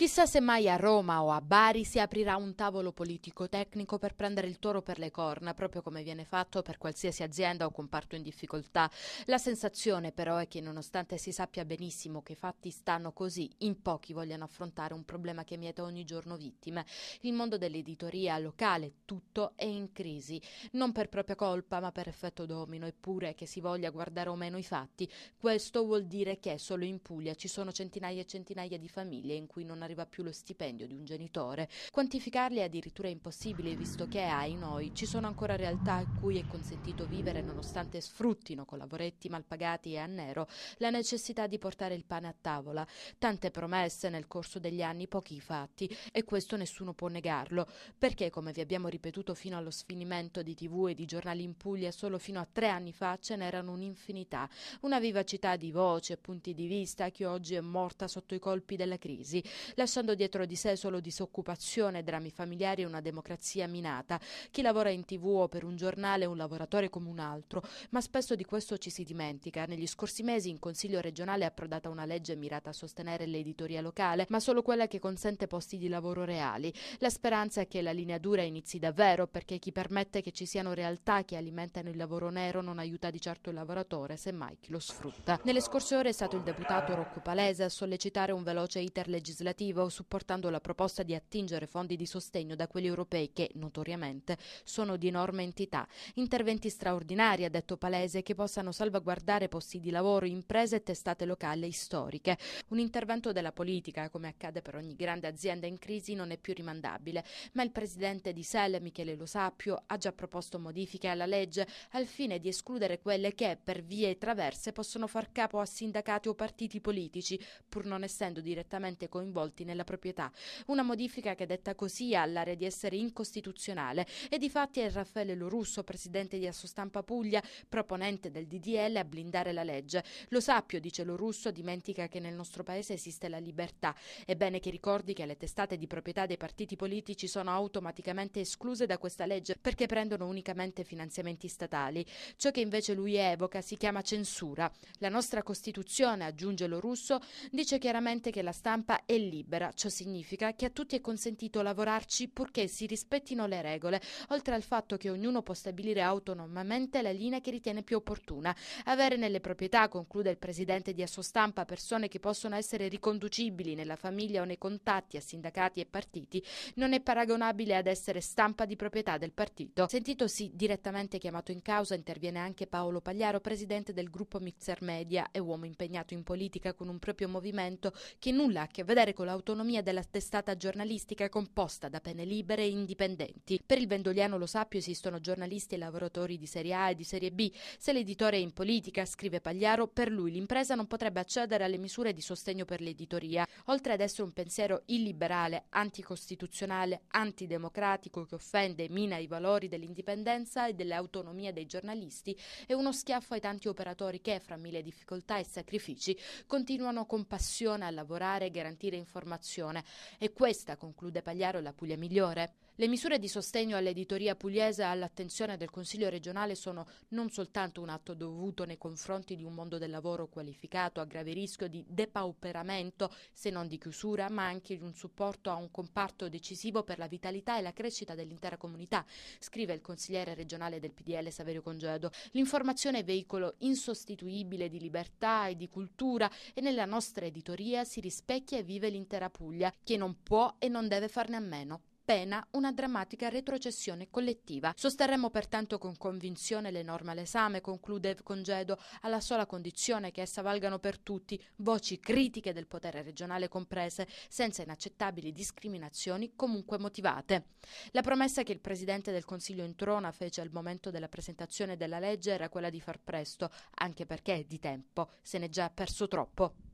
Chissà se mai a Roma o a Bari si aprirà un tavolo politico-tecnico per prendere il toro per le corna, proprio come viene fatto per qualsiasi azienda o comparto in difficoltà. La sensazione però è che nonostante si sappia benissimo che i fatti stanno così, in pochi vogliano affrontare un problema che mieta ogni giorno vittime. Il mondo dell'editoria locale, tutto è in crisi, non per propria colpa ma per effetto domino, eppure che si voglia guardare o meno i fatti, questo vuol dire che solo in Puglia ci sono centinaia e centinaia di famiglie in cui non arriva arriva più lo stipendio di un genitore. Quantificarli è addirittura impossibile visto che ai noi ci sono ancora realtà a cui è consentito vivere nonostante sfruttino con lavoretti malpagati e a nero la necessità di portare il pane a tavola. Tante promesse nel corso degli anni, pochi fatti e questo nessuno può negarlo perché come vi abbiamo ripetuto fino allo sfinimento di tv e di giornali in Puglia solo fino a tre anni fa ce n'erano un'infinità, una vivacità di voci e punti di vista che oggi è morta sotto i colpi della crisi lasciando dietro di sé solo disoccupazione, drammi familiari e una democrazia minata. Chi lavora in tv o per un giornale è un lavoratore come un altro, ma spesso di questo ci si dimentica. Negli scorsi mesi in Consiglio regionale è approdata una legge mirata a sostenere l'editoria locale, ma solo quella che consente posti di lavoro reali. La speranza è che la linea dura inizi davvero, perché chi permette che ci siano realtà che alimentano il lavoro nero non aiuta di certo il lavoratore, semmai chi lo sfrutta. Nelle scorse ore è stato il deputato Rocco Palese a sollecitare un veloce iter legislativo legislativo supportando la proposta di attingere fondi di sostegno da quelli europei che, notoriamente, sono di enorme entità. Interventi straordinari, ha detto Palese, che possano salvaguardare posti di lavoro, imprese e testate locali e storiche. Un intervento della politica, come accade per ogni grande azienda in crisi, non è più rimandabile, ma il presidente di SEL, Michele Lo Sappio, ha già proposto modifiche alla legge al fine di escludere quelle che, per vie e traverse, possono far capo a sindacati o partiti politici, pur non essendo direttamente coinvolti coinvolti nella proprietà. Una modifica che detta così ha all'area di essere incostituzionale e di fatti è Raffaele Lorusso, presidente di Assostampa Puglia, proponente del DDL a blindare la legge. Lo sappio, dice Lorusso, dimentica che nel nostro paese esiste la libertà. È bene che ricordi che le testate di proprietà dei partiti politici sono automaticamente escluse da questa legge perché prendono unicamente finanziamenti statali. Ciò che invece lui evoca si chiama censura. La nostra Costituzione, aggiunge Lorusso, dice chiaramente che la stampa è lì libera. Ciò significa che a tutti è consentito lavorarci purché si rispettino le regole, oltre al fatto che ognuno può stabilire autonomamente la linea che ritiene più opportuna. Avere nelle proprietà, conclude il presidente di Assostampa, persone che possono essere riconducibili nella famiglia o nei contatti a sindacati e partiti, non è paragonabile ad essere stampa di proprietà del partito. Sentitosi direttamente chiamato in causa, interviene anche Paolo Pagliaro, presidente del gruppo Mixer Media e uomo impegnato in politica con un proprio movimento che nulla ha a che vedere con la l'autonomia della testata giornalistica è composta da pene libere e indipendenti. Per il Vendoliano Lo Sappio esistono giornalisti e lavoratori di serie A e di serie B. Se l'editore è in politica, scrive Pagliaro, per lui l'impresa non potrebbe accedere alle misure di sostegno per l'editoria. Oltre ad essere un pensiero illiberale, anticostituzionale, antidemocratico che offende e mina i valori dell'indipendenza e dell'autonomia dei giornalisti, è uno schiaffo ai tanti operatori che, fra mille difficoltà e sacrifici, continuano con passione a lavorare e garantire informazioni formazione. E questa, conclude Pagliaro, la Puglia migliore? Le misure di sostegno all'editoria pugliese e all'attenzione del Consiglio regionale sono non soltanto un atto dovuto nei confronti di un mondo del lavoro qualificato a grave rischio di depauperamento, se non di chiusura, ma anche di un supporto a un comparto decisivo per la vitalità e la crescita dell'intera comunità, scrive il consigliere regionale del PDL Saverio Congedo. L'informazione è veicolo insostituibile di libertà e di cultura e nella nostra editoria si rispecchia e vive l'interno l'intera Puglia, che non può e non deve farne a meno pena una drammatica retrocessione collettiva. Sosterremo pertanto con convinzione le norme all'esame, conclude Congedo, alla sola condizione che essa valgano per tutti, voci critiche del potere regionale comprese, senza inaccettabili discriminazioni comunque motivate. La promessa che il Presidente del Consiglio in trona fece al momento della presentazione della legge era quella di far presto, anche perché di tempo se n'è già perso troppo.